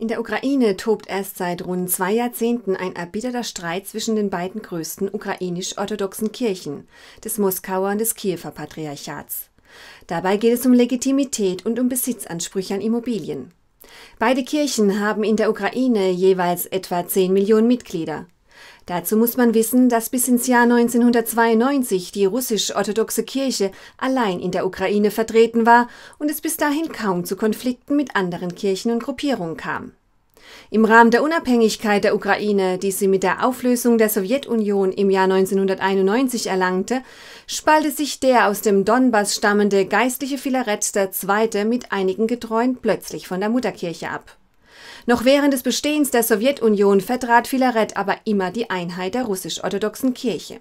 In der Ukraine tobt erst seit rund zwei Jahrzehnten ein erbitterter Streit zwischen den beiden größten ukrainisch-orthodoxen Kirchen, des Moskauer und des Kiewer Patriarchats. Dabei geht es um Legitimität und um Besitzansprüche an Immobilien. Beide Kirchen haben in der Ukraine jeweils etwa 10 Millionen Mitglieder. Dazu muss man wissen, dass bis ins Jahr 1992 die russisch-orthodoxe Kirche allein in der Ukraine vertreten war und es bis dahin kaum zu Konflikten mit anderen Kirchen und Gruppierungen kam. Im Rahmen der Unabhängigkeit der Ukraine, die sie mit der Auflösung der Sowjetunion im Jahr 1991 erlangte, spaltet sich der aus dem Donbass stammende geistliche Filarett der Zweite mit einigen Getreuen plötzlich von der Mutterkirche ab noch während des Bestehens der Sowjetunion vertrat Filaret aber immer die Einheit der russisch-orthodoxen Kirche.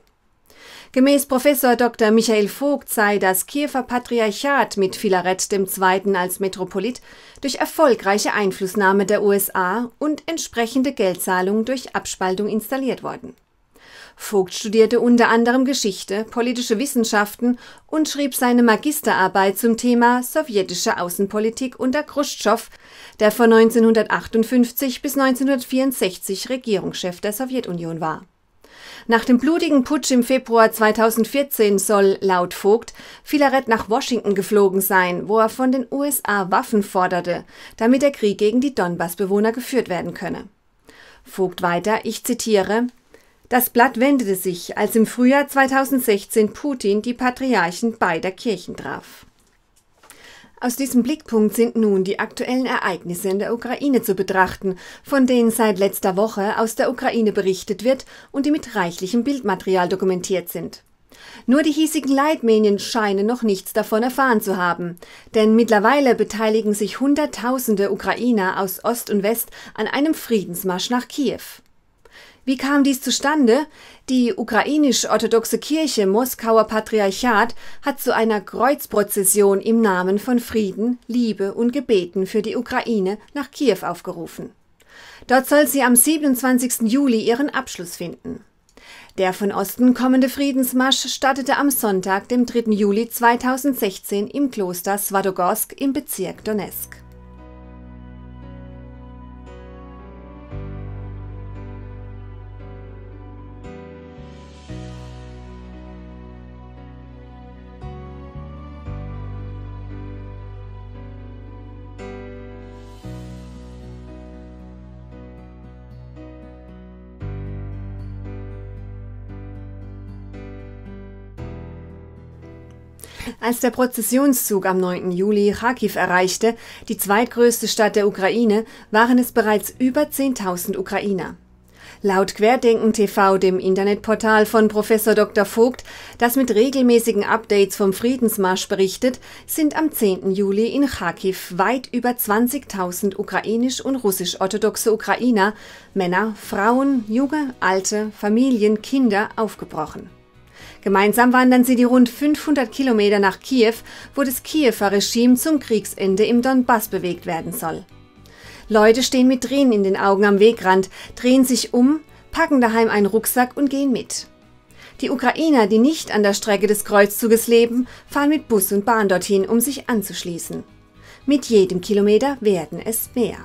Gemäß Professor Dr. Michael Vogt sei das Kiewer Patriarchat mit Filaret II. als Metropolit durch erfolgreiche Einflussnahme der USA und entsprechende Geldzahlung durch Abspaltung installiert worden Vogt studierte unter anderem Geschichte, politische Wissenschaften und schrieb seine Magisterarbeit zum Thema Sowjetische Außenpolitik unter Khrushchev, der von 1958 bis 1964 Regierungschef der Sowjetunion war. Nach dem blutigen Putsch im Februar 2014 soll, laut Vogt, Filaret nach Washington geflogen sein, wo er von den USA Waffen forderte, damit der Krieg gegen die Donbassbewohner geführt werden könne. Vogt weiter, ich zitiere das Blatt wendete sich, als im Frühjahr 2016 Putin die Patriarchen beider Kirchen traf. Aus diesem Blickpunkt sind nun die aktuellen Ereignisse in der Ukraine zu betrachten, von denen seit letzter Woche aus der Ukraine berichtet wird und die mit reichlichem Bildmaterial dokumentiert sind. Nur die hiesigen Leitmedien scheinen noch nichts davon erfahren zu haben, denn mittlerweile beteiligen sich Hunderttausende Ukrainer aus Ost und West an einem Friedensmarsch nach Kiew. Wie kam dies zustande? Die ukrainisch-orthodoxe Kirche Moskauer Patriarchat hat zu einer Kreuzprozession im Namen von Frieden, Liebe und Gebeten für die Ukraine nach Kiew aufgerufen. Dort soll sie am 27. Juli ihren Abschluss finden. Der von Osten kommende Friedensmarsch startete am Sonntag, dem 3. Juli 2016 im Kloster Swadogorsk im Bezirk Donetsk. Als der Prozessionszug am 9. Juli Kharkiv erreichte, die zweitgrößte Stadt der Ukraine, waren es bereits über 10.000 Ukrainer. Laut Querdenken TV, dem Internetportal von Professor Dr. Vogt, das mit regelmäßigen Updates vom Friedensmarsch berichtet, sind am 10. Juli in Kharkiv weit über 20.000 ukrainisch und russisch-orthodoxe Ukrainer, Männer, Frauen, junge, alte, Familien, Kinder aufgebrochen. Gemeinsam wandern sie die rund 500 Kilometer nach Kiew, wo das Kiewer Regime zum Kriegsende im Donbass bewegt werden soll. Leute stehen mit Tränen in den Augen am Wegrand, drehen sich um, packen daheim einen Rucksack und gehen mit. Die Ukrainer, die nicht an der Strecke des Kreuzzuges leben, fahren mit Bus und Bahn dorthin, um sich anzuschließen. Mit jedem Kilometer werden es mehr.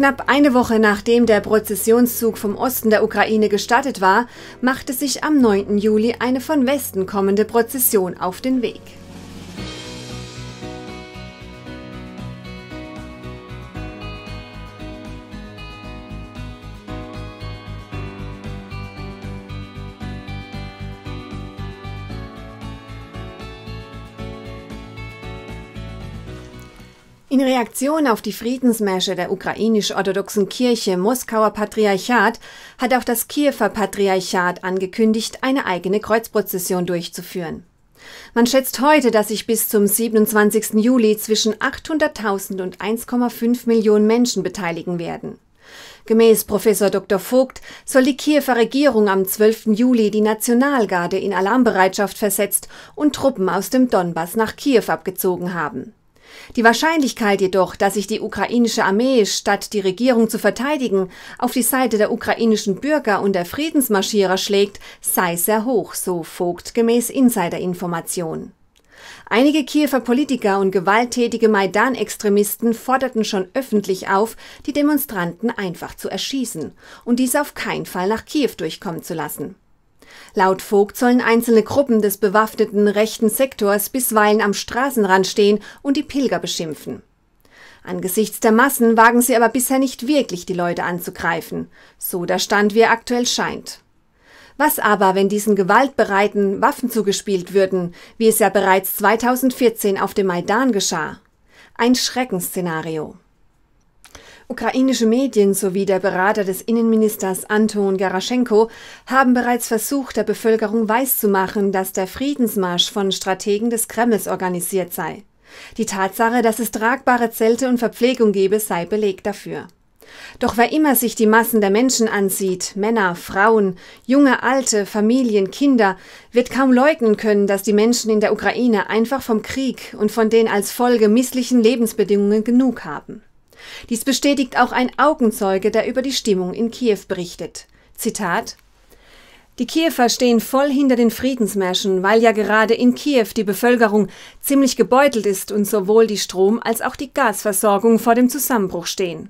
Knapp eine Woche nachdem der Prozessionszug vom Osten der Ukraine gestartet war, machte sich am 9. Juli eine von Westen kommende Prozession auf den Weg. In Reaktion auf die Friedensmärsche der ukrainisch-orthodoxen Kirche Moskauer Patriarchat hat auch das Kiewer Patriarchat angekündigt, eine eigene Kreuzprozession durchzuführen. Man schätzt heute, dass sich bis zum 27. Juli zwischen 800.000 und 1,5 Millionen Menschen beteiligen werden. Gemäß Professor Dr. Vogt soll die Kiewer Regierung am 12. Juli die Nationalgarde in Alarmbereitschaft versetzt und Truppen aus dem Donbass nach Kiew abgezogen haben. Die Wahrscheinlichkeit jedoch, dass sich die ukrainische Armee, statt die Regierung zu verteidigen, auf die Seite der ukrainischen Bürger und der Friedensmarschierer schlägt, sei sehr hoch, so Vogt gemäß Insiderinformation. Einige Kiewer Politiker und gewalttätige Maidan-Extremisten forderten schon öffentlich auf, die Demonstranten einfach zu erschießen und dies auf keinen Fall nach Kiew durchkommen zu lassen. Laut Vogt sollen einzelne Gruppen des bewaffneten rechten Sektors bisweilen am Straßenrand stehen und die Pilger beschimpfen. Angesichts der Massen wagen sie aber bisher nicht wirklich, die Leute anzugreifen, so der Stand, wie er aktuell scheint. Was aber, wenn diesen Gewaltbereiten Waffen zugespielt würden, wie es ja bereits 2014 auf dem Maidan geschah? Ein Schreckensszenario. Ukrainische Medien sowie der Berater des Innenministers Anton Garaschenko haben bereits versucht, der Bevölkerung weiszumachen, dass der Friedensmarsch von Strategen des Kremls organisiert sei. Die Tatsache, dass es tragbare Zelte und Verpflegung gebe, sei Beleg dafür. Doch wer immer sich die Massen der Menschen ansieht, Männer, Frauen, junge, alte, Familien, Kinder, wird kaum leugnen können, dass die Menschen in der Ukraine einfach vom Krieg und von den als Folge misslichen Lebensbedingungen genug haben. Dies bestätigt auch ein Augenzeuge, der über die Stimmung in Kiew berichtet. Zitat die Kiewer stehen voll hinter den Friedensmärschen, weil ja gerade in Kiew die Bevölkerung ziemlich gebeutelt ist und sowohl die Strom- als auch die Gasversorgung vor dem Zusammenbruch stehen.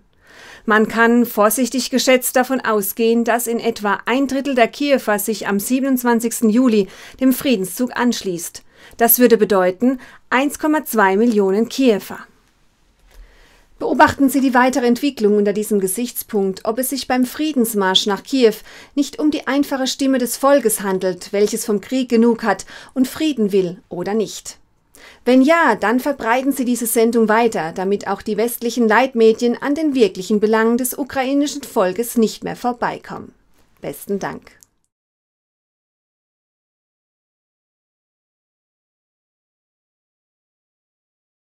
Man kann vorsichtig geschätzt davon ausgehen, dass in etwa ein Drittel der Kiewer sich am 27. Juli dem Friedenszug anschließt. Das würde bedeuten 1,2 Millionen Kiewer. Beobachten Sie die weitere Entwicklung unter diesem Gesichtspunkt, ob es sich beim Friedensmarsch nach Kiew nicht um die einfache Stimme des Volkes handelt, welches vom Krieg genug hat und Frieden will oder nicht. Wenn ja, dann verbreiten Sie diese Sendung weiter, damit auch die westlichen Leitmedien an den wirklichen Belangen des ukrainischen Volkes nicht mehr vorbeikommen. Besten Dank.